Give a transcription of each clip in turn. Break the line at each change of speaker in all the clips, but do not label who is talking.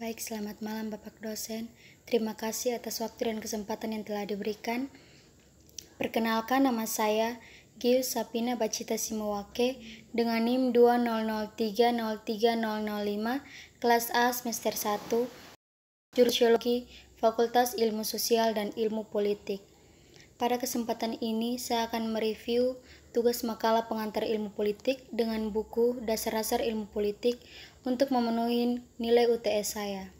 Baik, selamat malam Bapak dosen. Terima kasih atas waktu dan kesempatan yang telah diberikan. Perkenalkan nama saya Gius Sapina Bacita Simowake dengan NIM 200303005 kelas A semester 1 Jurusologi Fakultas Ilmu Sosial dan Ilmu Politik. Pada kesempatan ini saya akan mereview tugas makalah pengantar ilmu politik dengan buku Dasar-dasar Ilmu Politik untuk memenuhi nilai UTS saya.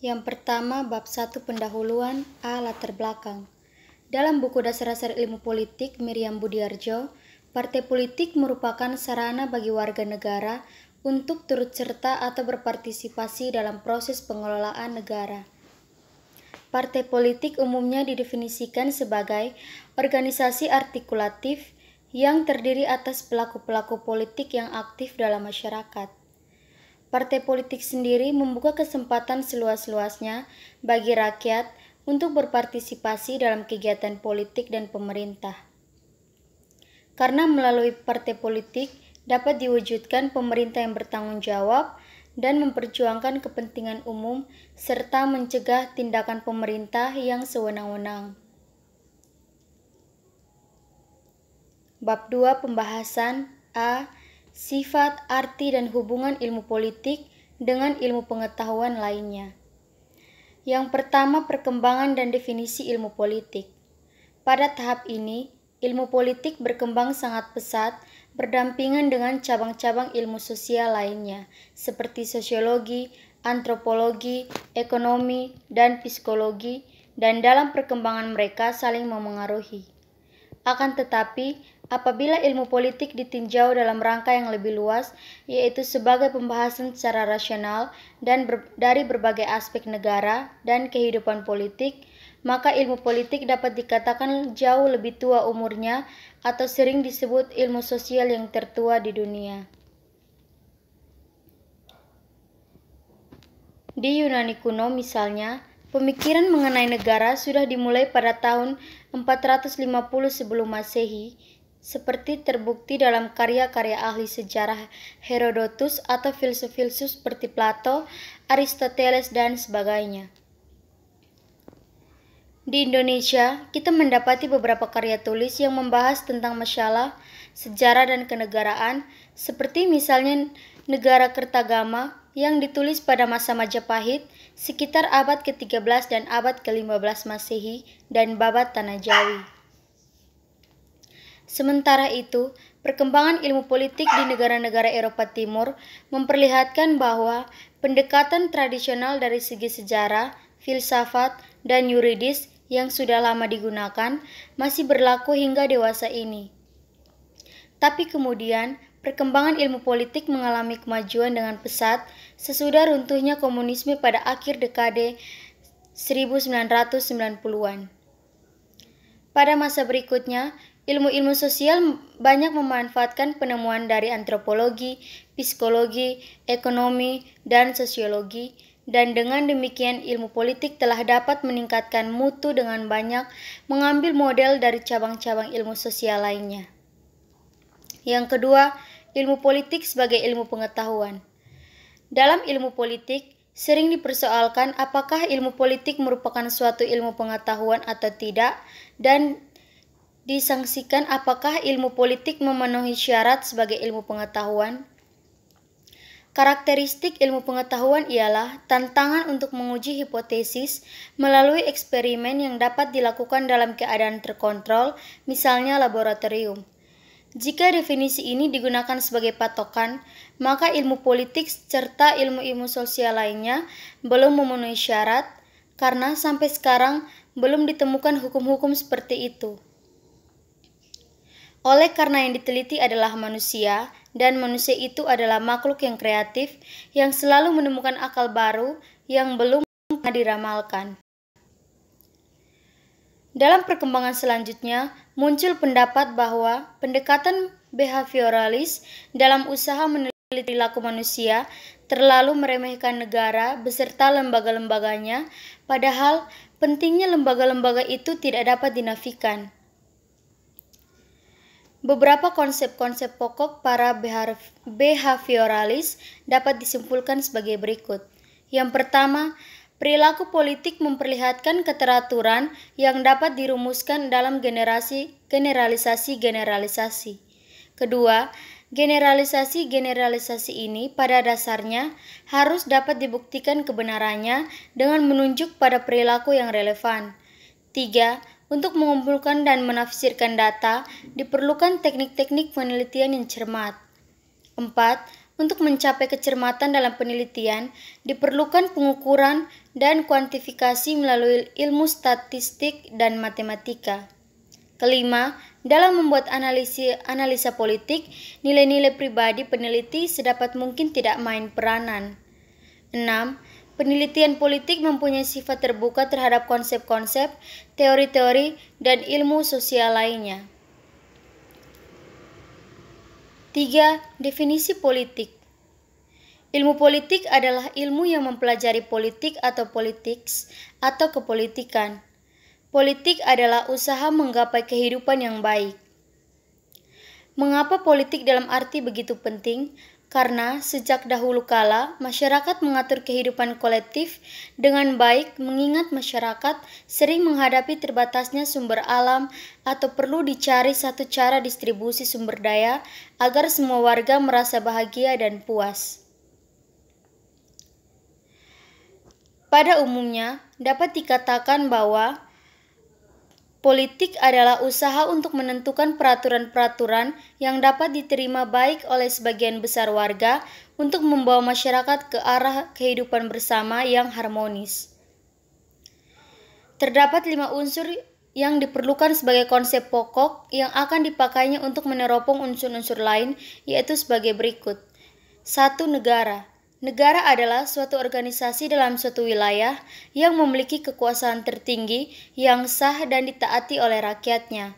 Yang pertama, bab 1 pendahuluan A latar belakang. Dalam buku Dasar-Dasar Ilmu Politik Miriam Budiarjo, partai politik merupakan sarana bagi warga negara untuk turut serta atau berpartisipasi dalam proses pengelolaan negara. Partai politik umumnya didefinisikan sebagai organisasi artikulatif yang terdiri atas pelaku-pelaku politik yang aktif dalam masyarakat. Partai politik sendiri membuka kesempatan seluas-luasnya bagi rakyat untuk berpartisipasi dalam kegiatan politik dan pemerintah. Karena melalui partai politik dapat diwujudkan pemerintah yang bertanggung jawab dan memperjuangkan kepentingan umum serta mencegah tindakan pemerintah yang sewenang-wenang. Bab 2 pembahasan A. Sifat, arti, dan hubungan ilmu politik dengan ilmu pengetahuan lainnya. Yang pertama, perkembangan dan definisi ilmu politik. Pada tahap ini, ilmu politik berkembang sangat pesat berdampingan dengan cabang-cabang ilmu sosial lainnya, seperti sosiologi, antropologi, ekonomi, dan psikologi, dan dalam perkembangan mereka saling memengaruhi. Akan tetapi, Apabila ilmu politik ditinjau dalam rangka yang lebih luas, yaitu sebagai pembahasan secara rasional dan ber dari berbagai aspek negara dan kehidupan politik, maka ilmu politik dapat dikatakan jauh lebih tua umurnya atau sering disebut ilmu sosial yang tertua di dunia. Di Yunani kuno misalnya, pemikiran mengenai negara sudah dimulai pada tahun 450 sebelum Masehi seperti terbukti dalam karya-karya ahli sejarah Herodotus atau filsuf-filsuf seperti Plato, Aristoteles, dan sebagainya. Di Indonesia, kita mendapati beberapa karya tulis yang membahas tentang masalah sejarah dan kenegaraan, seperti misalnya Negara Kertagama yang ditulis pada masa Majapahit sekitar abad ke-13 dan abad ke-15 Masehi dan Babat Tanah Jawi. Sementara itu, perkembangan ilmu politik di negara-negara Eropa Timur memperlihatkan bahwa pendekatan tradisional dari segi sejarah, filsafat, dan yuridis yang sudah lama digunakan masih berlaku hingga dewasa ini. Tapi kemudian, perkembangan ilmu politik mengalami kemajuan dengan pesat sesudah runtuhnya komunisme pada akhir dekade 1990-an. Pada masa berikutnya, Ilmu-ilmu sosial banyak memanfaatkan penemuan dari antropologi, psikologi, ekonomi, dan sosiologi, dan dengan demikian ilmu politik telah dapat meningkatkan mutu dengan banyak mengambil model dari cabang-cabang ilmu sosial lainnya. Yang kedua, ilmu politik sebagai ilmu pengetahuan. Dalam ilmu politik, sering dipersoalkan apakah ilmu politik merupakan suatu ilmu pengetahuan atau tidak, dan disangsikan apakah ilmu politik memenuhi syarat sebagai ilmu pengetahuan? Karakteristik ilmu pengetahuan ialah tantangan untuk menguji hipotesis melalui eksperimen yang dapat dilakukan dalam keadaan terkontrol, misalnya laboratorium. Jika definisi ini digunakan sebagai patokan, maka ilmu politik serta ilmu-ilmu sosial lainnya belum memenuhi syarat karena sampai sekarang belum ditemukan hukum-hukum seperti itu. Oleh karena yang diteliti adalah manusia, dan manusia itu adalah makhluk yang kreatif, yang selalu menemukan akal baru yang belum pernah diramalkan. Dalam perkembangan selanjutnya, muncul pendapat bahwa pendekatan behavioralis dalam usaha meneliti laku manusia terlalu meremehkan negara beserta lembaga-lembaganya, padahal pentingnya lembaga-lembaga itu tidak dapat dinafikan. Beberapa konsep-konsep pokok para behavioralis dapat disimpulkan sebagai berikut. Yang pertama, perilaku politik memperlihatkan keteraturan yang dapat dirumuskan dalam generasi generalisasi-generalisasi. Kedua, generalisasi-generalisasi ini pada dasarnya harus dapat dibuktikan kebenarannya dengan menunjuk pada perilaku yang relevan. Tiga, untuk mengumpulkan dan menafsirkan data, diperlukan teknik-teknik penelitian yang cermat. 4. Untuk mencapai kecermatan dalam penelitian, diperlukan pengukuran dan kuantifikasi melalui ilmu statistik dan matematika. Kelima, dalam membuat analisi analisa politik, nilai-nilai pribadi peneliti sedapat mungkin tidak main peranan. Enam, Penelitian politik mempunyai sifat terbuka terhadap konsep-konsep teori-teori, dan ilmu sosial lainnya. 3. Definisi politik Ilmu politik adalah ilmu yang mempelajari politik atau politics atau kepolitikan. Politik adalah usaha menggapai kehidupan yang baik. Mengapa politik dalam arti begitu penting? karena sejak dahulu kala masyarakat mengatur kehidupan kolektif dengan baik mengingat masyarakat sering menghadapi terbatasnya sumber alam atau perlu dicari satu cara distribusi sumber daya agar semua warga merasa bahagia dan puas. Pada umumnya, dapat dikatakan bahwa Politik adalah usaha untuk menentukan peraturan-peraturan yang dapat diterima baik oleh sebagian besar warga untuk membawa masyarakat ke arah kehidupan bersama yang harmonis. Terdapat lima unsur yang diperlukan sebagai konsep pokok yang akan dipakainya untuk meneropong unsur-unsur lain, yaitu sebagai berikut: satu negara, Negara adalah suatu organisasi dalam suatu wilayah yang memiliki kekuasaan tertinggi yang sah dan ditaati oleh rakyatnya.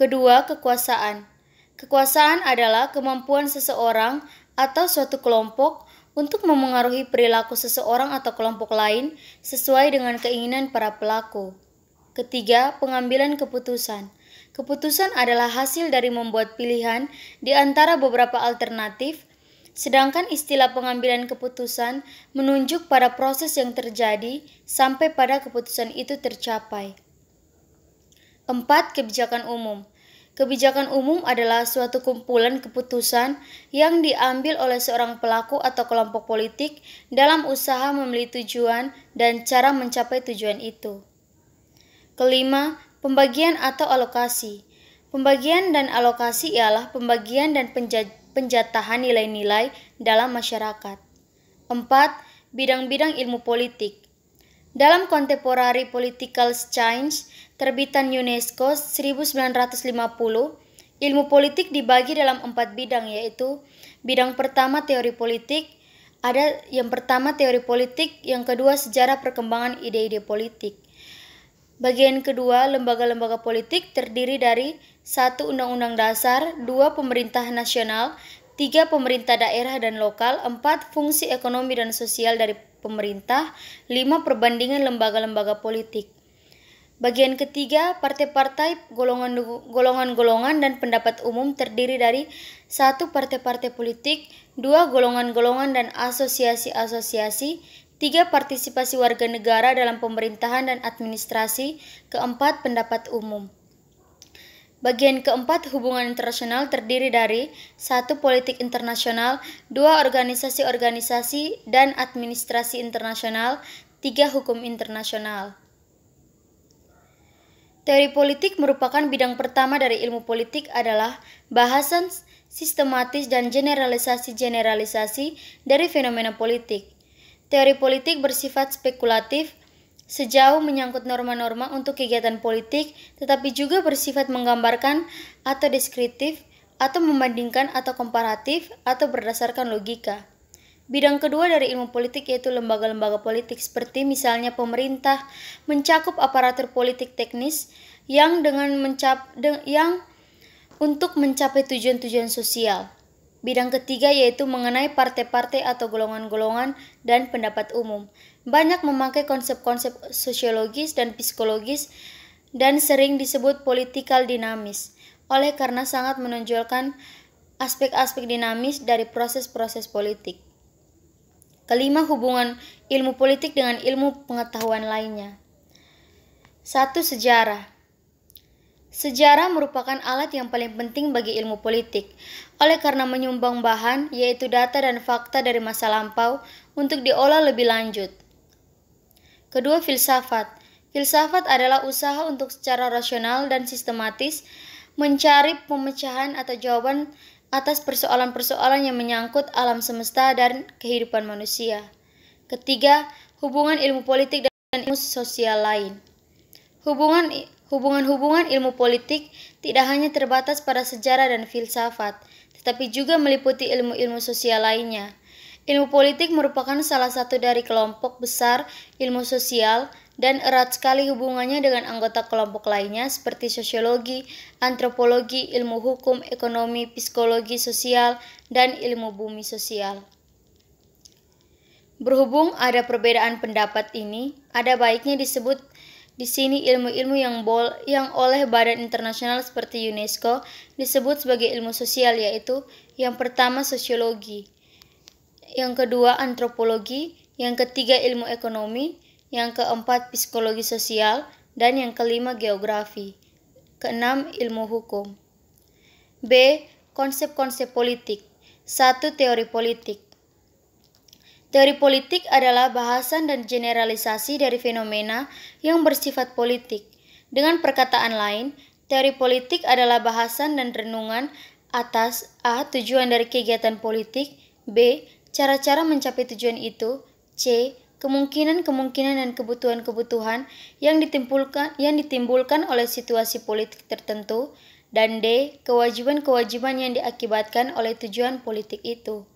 Kedua, kekuasaan. Kekuasaan adalah kemampuan seseorang atau suatu kelompok untuk memengaruhi perilaku seseorang atau kelompok lain sesuai dengan keinginan para pelaku. Ketiga, pengambilan keputusan. Keputusan adalah hasil dari membuat pilihan di antara beberapa alternatif Sedangkan istilah pengambilan keputusan menunjuk pada proses yang terjadi sampai pada keputusan itu tercapai. 4. Kebijakan umum. Kebijakan umum adalah suatu kumpulan keputusan yang diambil oleh seorang pelaku atau kelompok politik dalam usaha memilih tujuan dan cara mencapai tujuan itu. Kelima, pembagian atau alokasi. Pembagian dan alokasi ialah pembagian dan penjaj penjatahan nilai-nilai dalam masyarakat. 4. Bidang-bidang ilmu politik. Dalam Contemporary Political Science, terbitan UNESCO 1950, ilmu politik dibagi dalam empat bidang yaitu bidang pertama teori politik, ada yang pertama teori politik, yang kedua sejarah perkembangan ide-ide politik. Bagian kedua, lembaga-lembaga politik terdiri dari 1 Undang-Undang Dasar, 2 Pemerintah Nasional, 3 Pemerintah Daerah dan Lokal, 4 Fungsi Ekonomi dan Sosial dari Pemerintah, 5 Perbandingan Lembaga-Lembaga Politik. Bagian ketiga, partai-partai, golongan-golongan dan pendapat umum terdiri dari satu partai-partai politik, dua golongan-golongan dan asosiasi-asosiasi, tiga partisipasi warga negara dalam pemerintahan dan administrasi, keempat pendapat umum. Bagian keempat hubungan internasional terdiri dari satu politik internasional, dua organisasi-organisasi dan administrasi internasional, tiga hukum internasional. Teori politik merupakan bidang pertama dari ilmu politik adalah bahasan sistematis dan generalisasi-generalisasi dari fenomena politik. Teori politik bersifat spekulatif, sejauh menyangkut norma-norma untuk kegiatan politik, tetapi juga bersifat menggambarkan atau deskriptif, atau membandingkan atau komparatif, atau berdasarkan logika. Bidang kedua dari ilmu politik yaitu lembaga-lembaga politik seperti misalnya pemerintah mencakup aparatur politik teknis yang dengan mencap de, yang untuk mencapai tujuan-tujuan sosial. Bidang ketiga yaitu mengenai partai-partai atau golongan-golongan dan pendapat umum banyak memakai konsep-konsep sosiologis dan psikologis dan sering disebut political dinamis oleh karena sangat menonjolkan aspek-aspek dinamis dari proses-proses politik. Kelima, hubungan ilmu politik dengan ilmu pengetahuan lainnya. Satu, sejarah. Sejarah merupakan alat yang paling penting bagi ilmu politik, oleh karena menyumbang bahan, yaitu data dan fakta dari masa lampau, untuk diolah lebih lanjut. Kedua, filsafat. Filsafat adalah usaha untuk secara rasional dan sistematis mencari pemecahan atau jawaban atas persoalan-persoalan yang menyangkut alam semesta dan kehidupan manusia. Ketiga, hubungan ilmu politik dan ilmu sosial lain. Hubungan hubungan-hubungan ilmu politik tidak hanya terbatas pada sejarah dan filsafat, tetapi juga meliputi ilmu-ilmu sosial lainnya. Ilmu politik merupakan salah satu dari kelompok besar ilmu sosial dan erat sekali hubungannya dengan anggota kelompok lainnya seperti sosiologi, antropologi, ilmu hukum, ekonomi, psikologi sosial, dan ilmu bumi sosial. Berhubung ada perbedaan pendapat ini, ada baiknya disebut di sini ilmu-ilmu yang bol yang oleh badan internasional seperti UNESCO disebut sebagai ilmu sosial yaitu yang pertama sosiologi, yang kedua antropologi, yang ketiga ilmu ekonomi, yang keempat psikologi sosial, dan yang kelima geografi. Keenam ilmu hukum. B. Konsep-konsep politik. satu Teori politik. Teori politik adalah bahasan dan generalisasi dari fenomena yang bersifat politik. Dengan perkataan lain, teori politik adalah bahasan dan renungan atas A. tujuan dari kegiatan politik, B cara-cara mencapai tujuan itu, C. Kemungkinan-kemungkinan dan kebutuhan-kebutuhan yang ditimbulkan, yang ditimbulkan oleh situasi politik tertentu, dan D. Kewajiban-kewajiban yang diakibatkan oleh tujuan politik itu.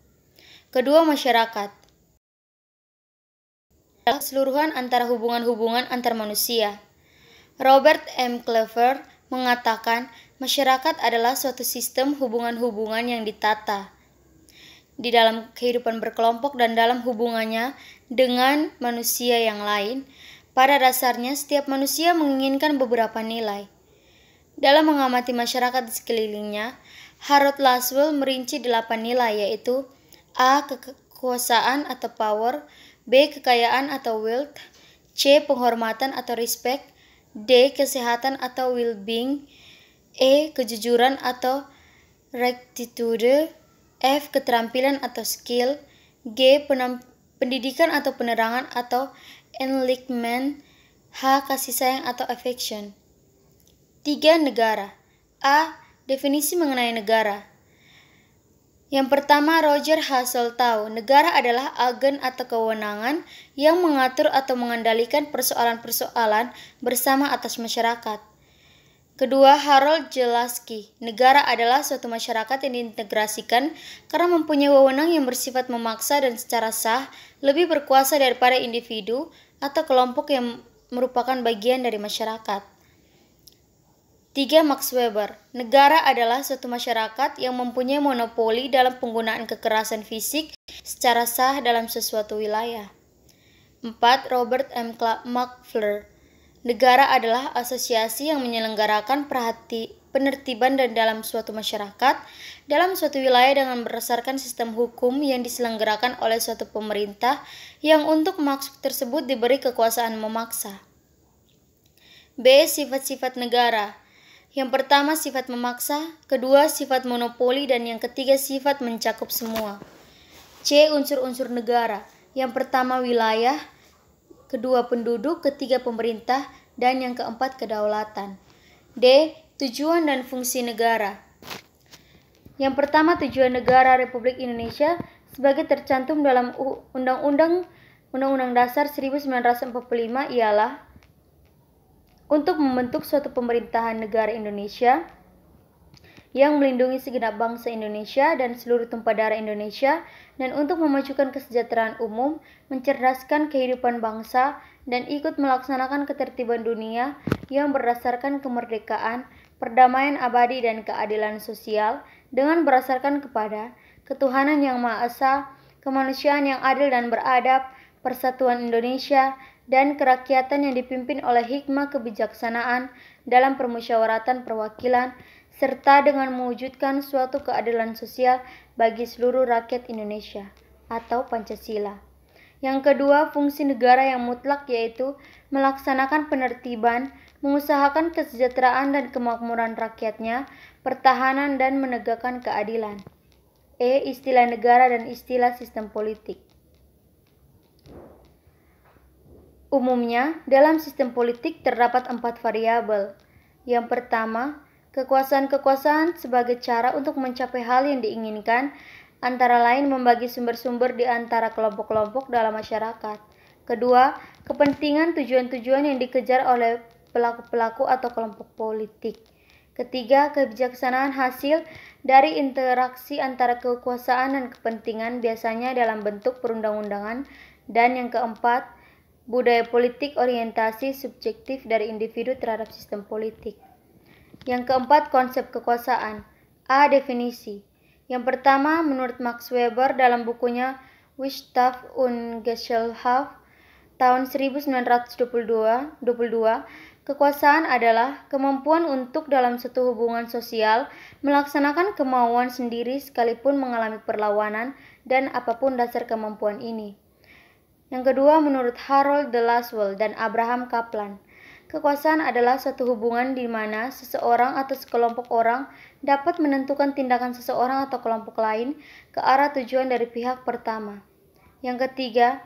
Kedua, masyarakat. Keseluruhan antara hubungan-hubungan antar manusia. Robert M. Clever mengatakan masyarakat adalah suatu sistem hubungan-hubungan yang ditata di dalam kehidupan berkelompok dan dalam hubungannya dengan manusia yang lain, pada dasarnya setiap manusia menginginkan beberapa nilai. Dalam mengamati masyarakat di sekelilingnya, Harold Laswell merinci delapan nilai yaitu A. Kekuasaan atau power B. Kekayaan atau wealth C. Penghormatan atau respect D. Kesehatan atau well-being E. Kejujuran atau rectitude F. Keterampilan atau skill G. Pendidikan atau penerangan atau enlightenment H. Kasih sayang atau affection 3. Negara A. Definisi mengenai negara yang pertama, Roger tahu, Negara adalah agen atau kewenangan yang mengatur atau mengendalikan persoalan-persoalan bersama atas masyarakat. Kedua, Harold Jelaski. Negara adalah suatu masyarakat yang diintegrasikan karena mempunyai wewenang yang bersifat memaksa dan secara sah lebih berkuasa daripada individu atau kelompok yang merupakan bagian dari masyarakat. Tiga, Max Weber. Negara adalah suatu masyarakat yang mempunyai monopoli dalam penggunaan kekerasan fisik secara sah dalam sesuatu wilayah. empat Robert M. McFlure. Negara adalah asosiasi yang menyelenggarakan perhati penertiban dan dalam suatu masyarakat dalam suatu wilayah dengan berdasarkan sistem hukum yang diselenggarakan oleh suatu pemerintah yang untuk maksud tersebut diberi kekuasaan memaksa. B. Sifat-sifat negara. Yang pertama sifat memaksa, kedua sifat monopoli dan yang ketiga sifat mencakup semua. C. Unsur-unsur negara. Yang pertama wilayah, kedua penduduk, ketiga pemerintah, dan yang keempat kedaulatan. D. Tujuan dan fungsi negara. Yang pertama tujuan negara Republik Indonesia sebagai tercantum dalam Undang-Undang Undang-Undang Dasar 1945 ialah untuk membentuk suatu pemerintahan negara Indonesia yang melindungi segenap bangsa Indonesia dan seluruh tumpah darah Indonesia dan untuk memajukan kesejahteraan umum, mencerdaskan kehidupan bangsa, dan ikut melaksanakan ketertiban dunia yang berdasarkan kemerdekaan, perdamaian abadi, dan keadilan sosial dengan berdasarkan kepada ketuhanan yang Maha Esa, kemanusiaan yang adil dan beradab, persatuan Indonesia, dan kerakyatan yang dipimpin oleh hikmah kebijaksanaan dalam permusyawaratan perwakilan serta dengan mewujudkan suatu keadilan sosial bagi seluruh rakyat Indonesia atau Pancasila. Yang kedua, fungsi negara yang mutlak yaitu melaksanakan penertiban, mengusahakan kesejahteraan dan kemakmuran rakyatnya, pertahanan dan menegakkan keadilan. E. Istilah negara dan istilah sistem politik. Umumnya, dalam sistem politik terdapat empat variabel. Yang pertama, Kekuasaan-kekuasaan sebagai cara untuk mencapai hal yang diinginkan, antara lain membagi sumber-sumber di antara kelompok-kelompok dalam masyarakat. Kedua, kepentingan tujuan-tujuan yang dikejar oleh pelaku-pelaku atau kelompok politik. Ketiga, kebijaksanaan hasil dari interaksi antara kekuasaan dan kepentingan biasanya dalam bentuk perundang-undangan. Dan yang keempat, budaya politik orientasi subjektif dari individu terhadap sistem politik. Yang keempat, konsep kekuasaan. A. Definisi. Yang pertama, menurut Max Weber dalam bukunya Wissenschaft und Gesellschaft tahun 1922, 22, kekuasaan adalah kemampuan untuk dalam satu hubungan sosial melaksanakan kemauan sendiri sekalipun mengalami perlawanan dan apapun dasar kemampuan ini. Yang kedua, menurut Harold de Laswell dan Abraham Kaplan, Kekuasaan adalah suatu hubungan di mana seseorang atau sekelompok orang dapat menentukan tindakan seseorang atau kelompok lain ke arah tujuan dari pihak pertama. Yang ketiga,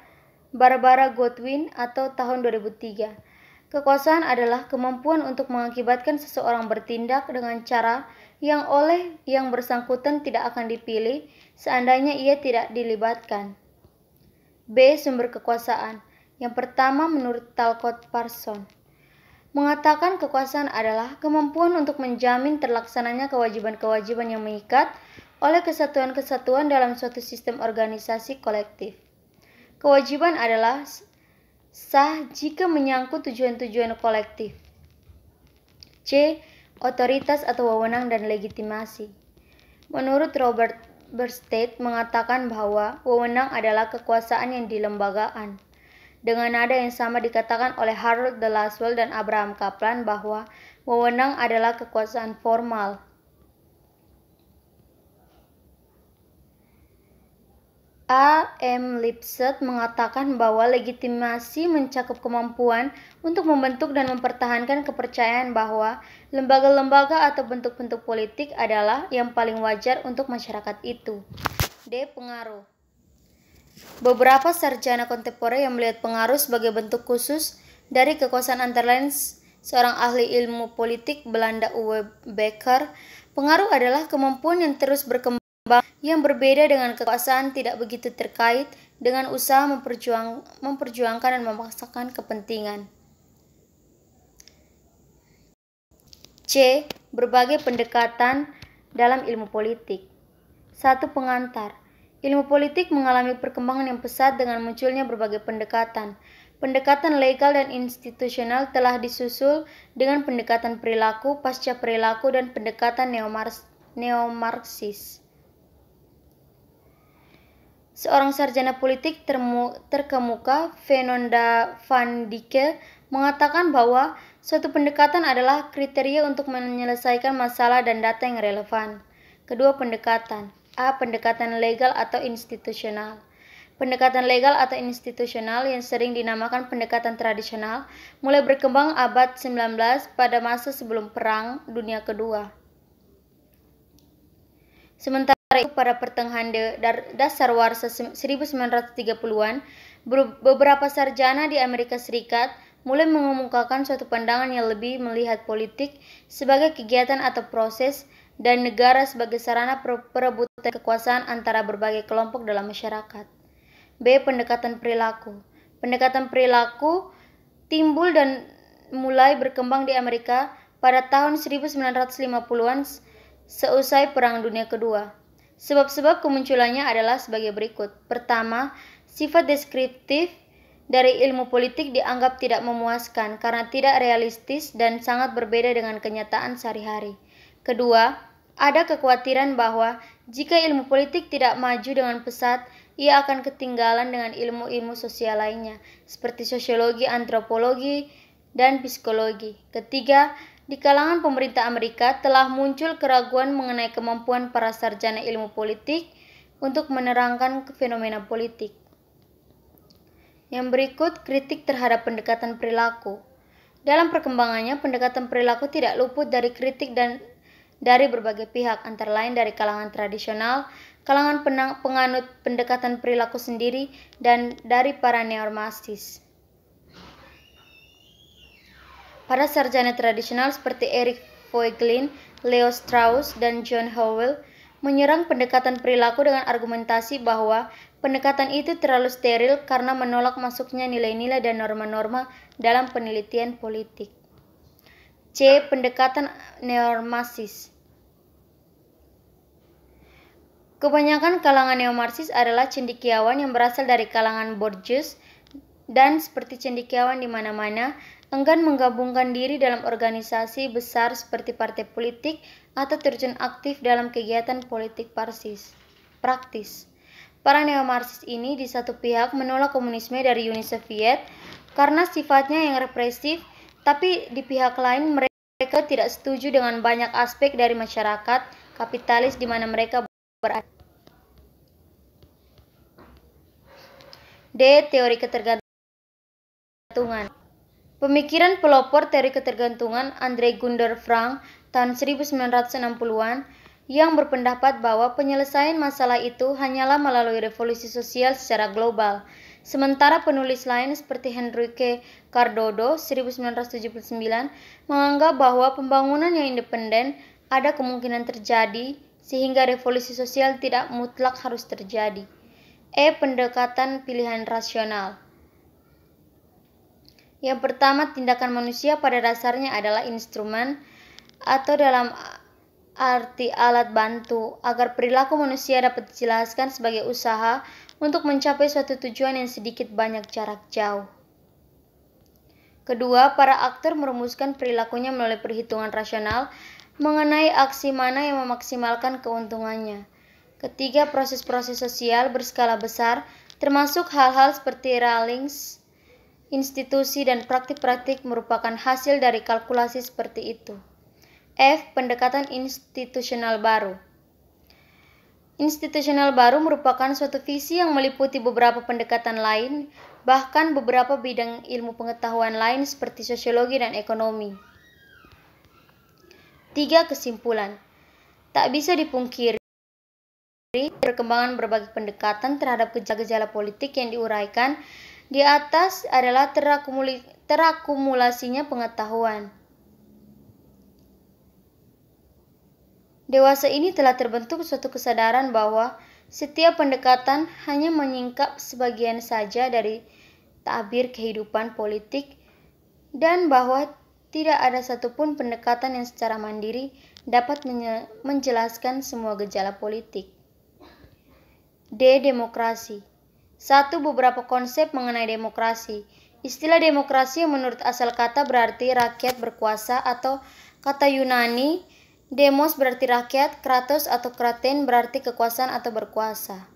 Barbara Godwin atau tahun 2003. Kekuasaan adalah kemampuan untuk mengakibatkan seseorang bertindak dengan cara yang oleh yang bersangkutan tidak akan dipilih seandainya ia tidak dilibatkan. B. Sumber kekuasaan. Yang pertama menurut Talcott Parson mengatakan kekuasaan adalah kemampuan untuk menjamin terlaksananya kewajiban-kewajiban yang mengikat oleh kesatuan-kesatuan dalam suatu sistem organisasi kolektif. Kewajiban adalah sah jika menyangkut tujuan-tujuan kolektif. C. Otoritas atau wewenang dan legitimasi. Menurut Robert Bersted mengatakan bahwa wewenang adalah kekuasaan yang dilembagaan dengan nada yang sama dikatakan oleh Harold de Laswell dan Abraham Kaplan bahwa wewenang adalah kekuasaan formal. A. M. Lipset mengatakan bahwa legitimasi mencakup kemampuan untuk membentuk dan mempertahankan kepercayaan bahwa lembaga-lembaga atau bentuk-bentuk politik adalah yang paling wajar untuk masyarakat itu. D. Pengaruh Beberapa sarjana kontemporer yang melihat pengaruh sebagai bentuk khusus dari kekuasaan antara lain seorang ahli ilmu politik Belanda Uwe Becker, pengaruh adalah kemampuan yang terus berkembang yang berbeda dengan kekuasaan tidak begitu terkait dengan usaha memperjuang, memperjuangkan dan memaksakan kepentingan. C. Berbagai pendekatan dalam ilmu politik. Satu pengantar. Ilmu politik mengalami perkembangan yang pesat dengan munculnya berbagai pendekatan. Pendekatan legal dan institusional telah disusul dengan pendekatan perilaku, pasca perilaku, dan pendekatan neomarxis. Seorang sarjana politik terkemuka, Venonda van Dike, mengatakan bahwa suatu pendekatan adalah kriteria untuk menyelesaikan masalah dan data yang relevan. Kedua pendekatan A. Pendekatan legal atau institusional Pendekatan legal atau institusional yang sering dinamakan pendekatan tradisional mulai berkembang abad 19 pada masa sebelum Perang Dunia Kedua. Sementara itu pada pertengahan dasar warsa 1930-an, beberapa sarjana di Amerika Serikat mulai mengemukakan suatu pandangan yang lebih melihat politik sebagai kegiatan atau proses dan negara sebagai sarana perebutan kekuasaan antara berbagai kelompok dalam masyarakat. B. Pendekatan perilaku. Pendekatan perilaku timbul dan mulai berkembang di Amerika pada tahun 1950-an seusai Perang Dunia Kedua. Sebab-sebab kemunculannya adalah sebagai berikut. Pertama, sifat deskriptif dari ilmu politik dianggap tidak memuaskan karena tidak realistis dan sangat berbeda dengan kenyataan sehari-hari. Kedua, ada kekhawatiran bahwa jika ilmu politik tidak maju dengan pesat, ia akan ketinggalan dengan ilmu-ilmu sosial lainnya, seperti sosiologi, antropologi, dan psikologi. Ketiga, di kalangan pemerintah Amerika telah muncul keraguan mengenai kemampuan para sarjana ilmu politik untuk menerangkan fenomena politik. Yang berikut, kritik terhadap pendekatan perilaku. Dalam perkembangannya, pendekatan perilaku tidak luput dari kritik dan dari berbagai pihak, antara lain dari kalangan tradisional, kalangan penganut pendekatan perilaku sendiri, dan dari para neormasis. Para sarjana tradisional seperti Eric Voegelin, Leo Strauss, dan John Howell menyerang pendekatan perilaku dengan argumentasi bahwa pendekatan itu terlalu steril karena menolak masuknya nilai-nilai dan norma-norma dalam penelitian politik. C. Pendekatan neormasis Kebanyakan kalangan neomarsis adalah cendikiawan yang berasal dari kalangan Borges dan seperti cendikiawan di mana-mana, enggan menggabungkan diri dalam organisasi besar seperti partai politik atau terjun aktif dalam kegiatan politik parsis. praktis. Para neomarsis ini di satu pihak menolak komunisme dari Uni Soviet karena sifatnya yang represif, tapi di pihak lain mereka tidak setuju dengan banyak aspek dari masyarakat kapitalis di mana mereka berada. D. Teori ketergantungan Pemikiran pelopor teori ketergantungan Andre Gunder Frank tahun 1960-an yang berpendapat bahwa penyelesaian masalah itu hanyalah melalui revolusi sosial secara global. Sementara penulis lain seperti Henrique Cardodo 1979 menganggap bahwa pembangunan yang independen ada kemungkinan terjadi sehingga revolusi sosial tidak mutlak harus terjadi. E. Pendekatan pilihan rasional. Yang pertama, tindakan manusia pada dasarnya adalah instrumen atau dalam arti alat bantu agar perilaku manusia dapat dijelaskan sebagai usaha untuk mencapai suatu tujuan yang sedikit banyak jarak jauh. Kedua, para aktor merumuskan perilakunya melalui perhitungan rasional mengenai aksi mana yang memaksimalkan keuntungannya Ketiga, proses-proses sosial berskala besar, termasuk hal-hal seperti railings, institusi, dan praktik-praktik merupakan hasil dari kalkulasi seperti itu. F. Pendekatan institusional baru Institusional baru merupakan suatu visi yang meliputi beberapa pendekatan lain, bahkan beberapa bidang ilmu pengetahuan lain seperti sosiologi dan ekonomi. Tiga Kesimpulan Tak bisa dipungkiri Perkembangan berbagai pendekatan terhadap gejala-gejala politik yang diuraikan di atas adalah terakumuli, terakumulasinya pengetahuan. Dewasa ini telah terbentuk suatu kesadaran bahwa setiap pendekatan hanya menyingkap sebagian saja dari tabir kehidupan politik dan bahwa tidak ada satupun pendekatan yang secara mandiri dapat menjelaskan semua gejala politik. D. Demokrasi satu Beberapa konsep mengenai demokrasi Istilah demokrasi menurut asal kata berarti rakyat berkuasa atau kata Yunani Demos berarti rakyat, kratos atau kraten berarti kekuasaan atau berkuasa.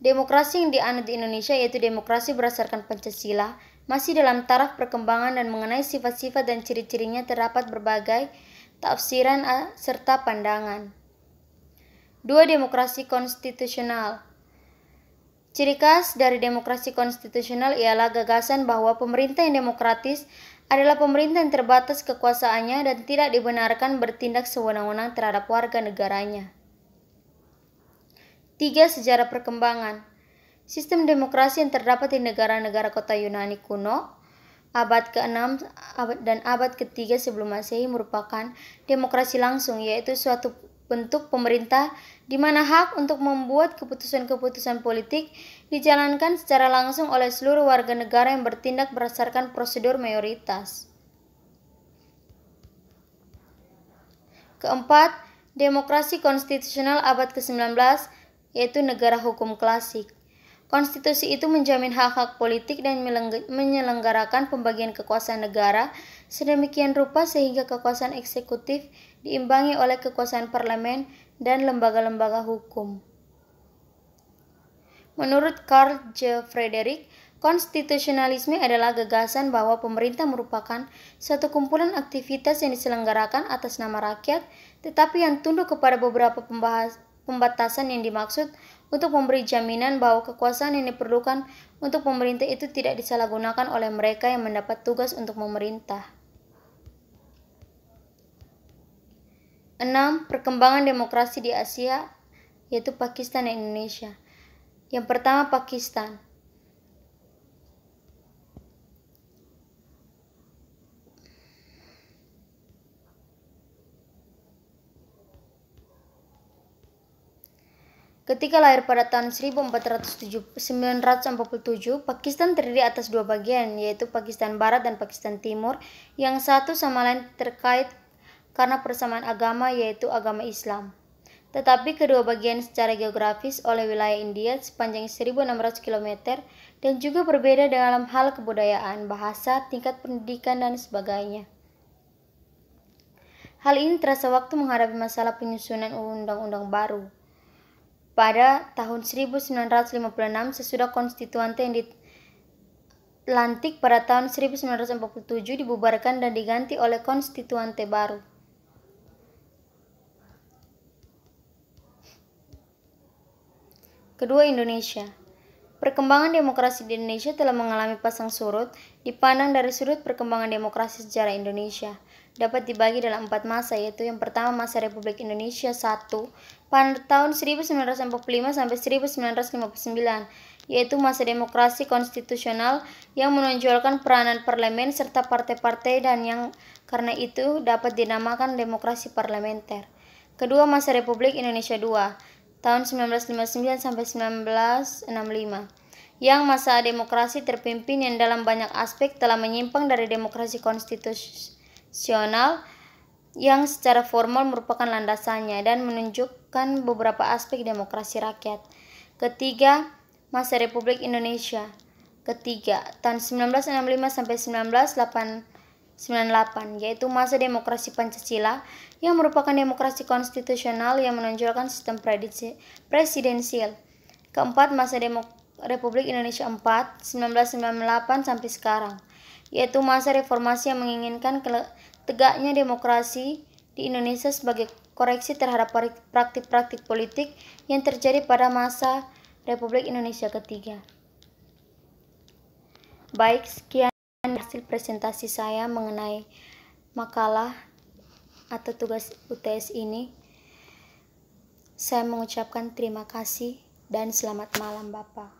Demokrasi yang dianut di Indonesia yaitu demokrasi berdasarkan Pancasila masih dalam taraf perkembangan dan mengenai sifat-sifat dan ciri-cirinya terdapat berbagai tafsiran serta pandangan. Dua demokrasi konstitusional. Ciri khas dari demokrasi konstitusional ialah gagasan bahwa pemerintah yang demokratis adalah pemerintah yang terbatas kekuasaannya dan tidak dibenarkan bertindak sewenang-wenang terhadap warga negaranya. tiga Sejarah perkembangan Sistem demokrasi yang terdapat di negara-negara kota Yunani kuno abad ke-6 dan abad ke-3 sebelum Masehi merupakan demokrasi langsung yaitu suatu bentuk pemerintah di mana hak untuk membuat keputusan-keputusan politik dijalankan secara langsung oleh seluruh warga negara yang bertindak berdasarkan prosedur mayoritas. Keempat, demokrasi konstitusional abad ke-19 yaitu negara hukum klasik. Konstitusi itu menjamin hak-hak politik dan menyelenggarakan pembagian kekuasaan negara sedemikian rupa sehingga kekuasaan eksekutif diimbangi oleh kekuasaan parlemen dan lembaga-lembaga hukum. Menurut Carl J. Frederick, konstitusionalisme adalah gagasan bahwa pemerintah merupakan satu kumpulan aktivitas yang diselenggarakan atas nama rakyat, tetapi yang tunduk kepada beberapa pembahas, pembatasan yang dimaksud untuk memberi jaminan bahwa kekuasaan yang diperlukan untuk pemerintah itu tidak disalahgunakan oleh mereka yang mendapat tugas untuk memerintah. 6. Perkembangan demokrasi di Asia yaitu Pakistan dan Indonesia. Yang pertama Pakistan. Ketika lahir pada tahun 1947, Pakistan terdiri atas dua bagian, yaitu Pakistan Barat dan Pakistan Timur, yang satu sama lain terkait karena persamaan agama, yaitu agama Islam. Tetapi kedua bagian secara geografis oleh wilayah India sepanjang 1.600 km dan juga berbeda dalam hal kebudayaan, bahasa, tingkat pendidikan, dan sebagainya. Hal ini terasa waktu menghadapi masalah penyusunan undang-undang baru pada tahun 1956 sesudah konstituante yang dilantik pada tahun 1947 dibubarkan dan diganti oleh konstituante baru. Kedua Indonesia. Perkembangan demokrasi di Indonesia telah mengalami pasang surut, dipandang dari sudut perkembangan demokrasi sejarah Indonesia – dapat dibagi dalam empat masa yaitu yang pertama masa Republik Indonesia 1 pada tahun 1945 sampai 1959 yaitu masa demokrasi konstitusional yang menonjolkan peranan parlemen serta partai-partai dan yang karena itu dapat dinamakan demokrasi parlementer. Kedua masa Republik Indonesia II tahun 1959 sampai 1965 yang masa demokrasi terpimpin yang dalam banyak aspek telah menyimpang dari demokrasi konstitusional konstitusional yang secara formal merupakan landasannya dan menunjukkan beberapa aspek demokrasi rakyat. Ketiga, masa Republik Indonesia. Ketiga, tahun 1965 sampai 1998, yaitu masa demokrasi Pancasila yang merupakan demokrasi konstitusional yang menonjolkan sistem presidensial. Keempat, masa demokrasi Republik Indonesia 4 1998 sampai sekarang, yaitu masa reformasi yang menginginkan tegaknya demokrasi di Indonesia sebagai koreksi terhadap praktik-praktik politik yang terjadi pada masa Republik Indonesia ketiga. Baik, sekian hasil presentasi saya mengenai makalah atau tugas UTS ini. Saya mengucapkan terima kasih dan selamat malam, Bapak.